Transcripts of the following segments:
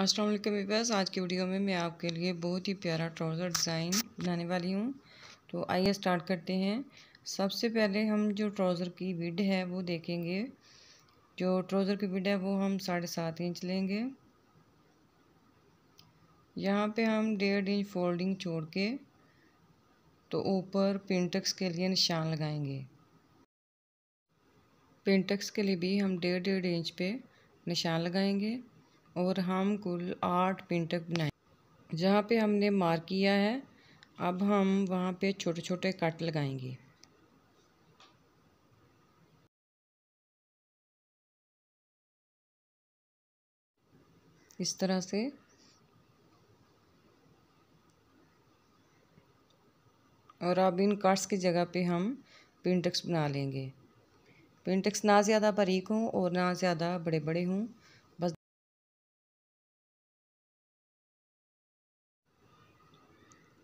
अस्सलाम वालेकुम वीवर्स आज की वीडियो में मैं आपके लिए बहुत ही प्यारा ट्राउज़र डिज़ाइन बनाने वाली हूँ तो आइए स्टार्ट करते हैं सबसे पहले हम जो ट्राउज़र की विड है वो देखेंगे जो ट्राउज़र की विड है वो हम साढ़े सात इंच लेंगे यहाँ पे हम डेढ़ इंच फोल्डिंग छोड़ के तो ऊपर पिंटक्स के लिए निशान लगाएंगे पिंटक्स के लिए भी हम डेढ़ डेढ़ इंच पे निशान लगाएंगे और हम कुल आठ पिंटक बनाए जहाँ पे हमने मार किया है अब हम वहाँ पे छोटे छोटे कट लगाएंगे इस तरह से और अब इन कट्स की जगह पे हम पिंटक्स बना लेंगे पिंटक्स ना ज़्यादा बारीक हों और ना ज़्यादा बड़े बड़े हों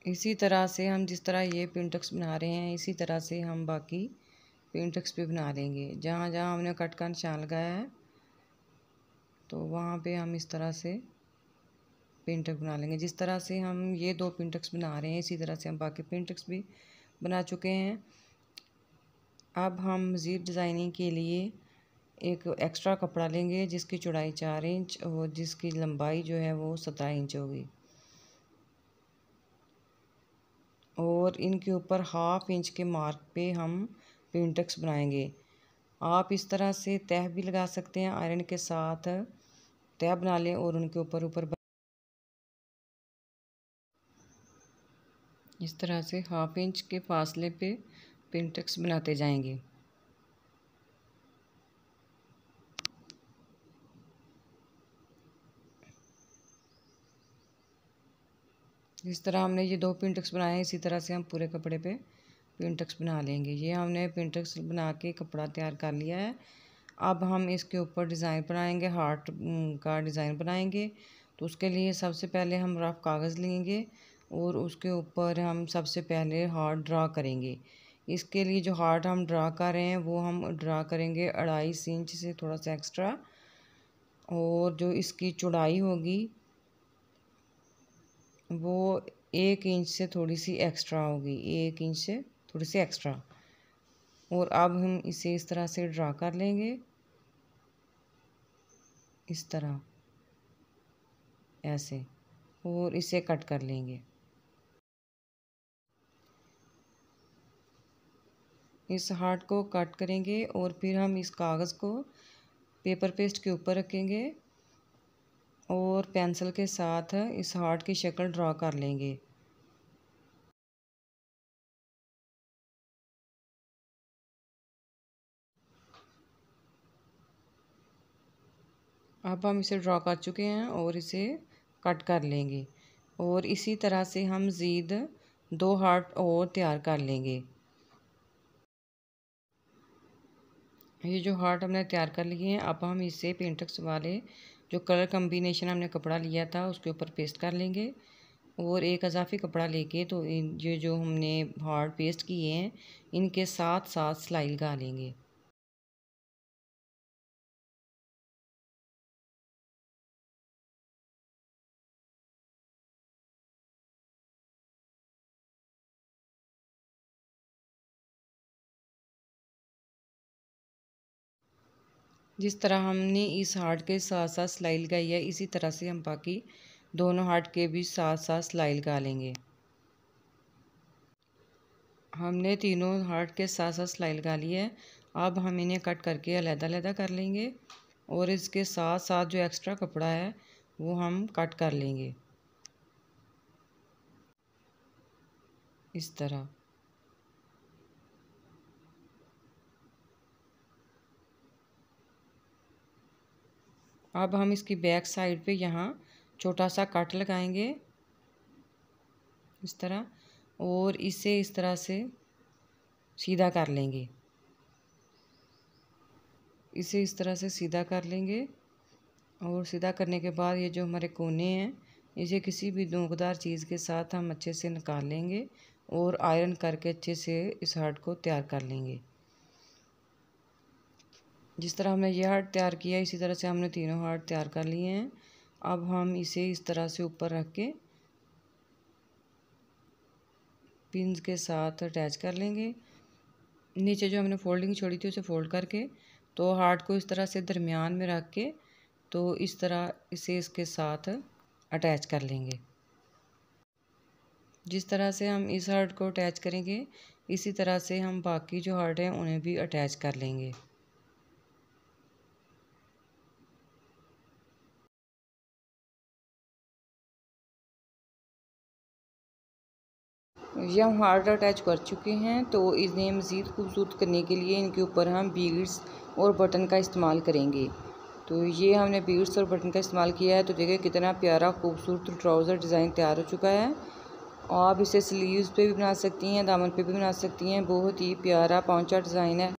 इसी तरह से हम जिस तरह ये पिंटक्स बना रहे हैं इसी तरह से हम बाकी पिंटक्स भी बना लेंगे जहाँ जहाँ हमने कट का निशान लगाया है तो वहाँ पे हम इस तरह से पिंटक बना लेंगे जिस तरह से हम ये दो पिंटक्स बना रहे हैं इसी तरह से हम बाकी पिंटक्स भी बना चुके हैं अब हम मज़ीद डिज़ाइनिंग के लिए एक एक्स्ट्रा कपड़ा लेंगे जिसकी चौड़ाई चार इंच और जिसकी लंबाई जो है वो सत्रह इंच होगी और इनके ऊपर हाफ इंच के मार्क पे हम पेंटक्स बनाएंगे आप इस तरह से तह भी लगा सकते हैं आयरन के साथ तह बना लें और उनके ऊपर ऊपर इस तरह से हाफ इंच के फासले पे पेंटक्स बनाते जाएंगे जिस तरह हमने ये दो पिंटक्स बनाए हैं इसी तरह से हम पूरे कपड़े पे पिंटक्स बना लेंगे ये हमने पिंटक्स बना के कपड़ा तैयार कर लिया है अब हम इसके ऊपर डिज़ाइन बनाएंगे हार्ट का डिज़ाइन बनाएंगे तो उसके लिए सबसे पहले हम रफ कागज़ लेंगे और उसके ऊपर हम सबसे पहले हार्ट ड्रा करेंगे इसके लिए जो हार्ट हम ड्रा कर रहे हैं वो हम ड्रा करेंगे अढ़ाई इंच से थोड़ा सा एक्स्ट्रा और जो इसकी चौड़ाई होगी वो एक इंच से थोड़ी सी एक्स्ट्रा होगी एक इंच से थोड़ी सी एक्स्ट्रा और अब हम इसे इस तरह से ड्रा कर लेंगे इस तरह ऐसे और इसे कट कर लेंगे इस हार्ट को कट करेंगे और फिर हम इस कागज़ को पेपर पेस्ट के ऊपर रखेंगे और पेंसिल के साथ इस हार्ट की शक्ल ड्रा कर लेंगे अब हम इसे ड्रा कर चुके हैं और इसे कट कर लेंगे और इसी तरह से हम जीद दो हार्ट और तैयार कर लेंगे ये जो हार्ट हमने तैयार कर लिए हैं अब हम इसे पेंटक्स वाले जो कलर कम्बिनेशन हमने कपड़ा लिया था उसके ऊपर पेस्ट कर लेंगे और एक अजाफी कपड़ा लेके तो ये जो हमने हार्ड पेस्ट किए हैं इनके साथ साथ सिलाई लगा लेंगे जिस तरह हमने इस हार्ट के साथ साथ सिलाई लगाई है इसी तरह से हम बाकी दोनों हार्ट के भी साथ साथ सिलाई लगा लेंगे हमने तीनों हार्ट के साथ साथ सिलाई लगा ली है अब हम इन्हें कट करके अलहदा-अलहदा कर लेंगे और इसके साथ साथ जो एक्स्ट्रा कपड़ा है वो हम कट कर लेंगे इस तरह अब हम इसकी बैक साइड पे यहाँ छोटा सा कट लगाएंगे इस तरह और इसे इस तरह से सीधा कर लेंगे इसे इस तरह से सीधा कर लेंगे और सीधा करने के बाद ये जो हमारे कोने हैं इसे किसी भी दूकदार चीज़ के साथ हम अच्छे से निकाल लेंगे और आयरन करके अच्छे से इस हार्ट को तैयार कर लेंगे जिस तरह हमने ये हार्ट तैयार किया इसी तरह से हमने तीनों हार्ट तैयार कर लिए हैं अब हम इसे इस तरह से ऊपर रख के पिंस के साथ अटैच कर लेंगे नीचे जो हमने फोल्डिंग छोड़ी थी उसे फोल्ड करके तो हार्ट को इस तरह से दरमियान में रख के तो इस तरह इसे इसके साथ अटैच कर लेंगे जिस तरह से हम इस हार्ट को अटैच करेंगे इसी तरह से हम बाकी जो हार्ट हैं उन्हें भी अटैच कर लेंगे ये हम हार्ट अटैच कर चुके हैं तो इन्हें मज़ीद खूबसूरत करने के लिए इनके ऊपर हम बीड्स और बटन का इस्तेमाल करेंगे तो ये हमने बीड्स और बटन का इस्तेमाल किया है तो देखिए कितना प्यारा खूबसूरत ट्राउज़र डिज़ाइन तैयार हो चुका है आप इसे स्लीव्स पे भी बना सकती हैं दामन पे भी बना सकती हैं बहुत ही प्यारा पहुँचा डिज़ाइन है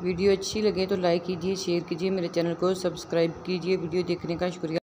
वीडियो अच्छी लगे तो लाइक कीजिए शेयर कीजिए मेरे चैनल को सब्सक्राइब कीजिए वीडियो देखने का शुक्रिया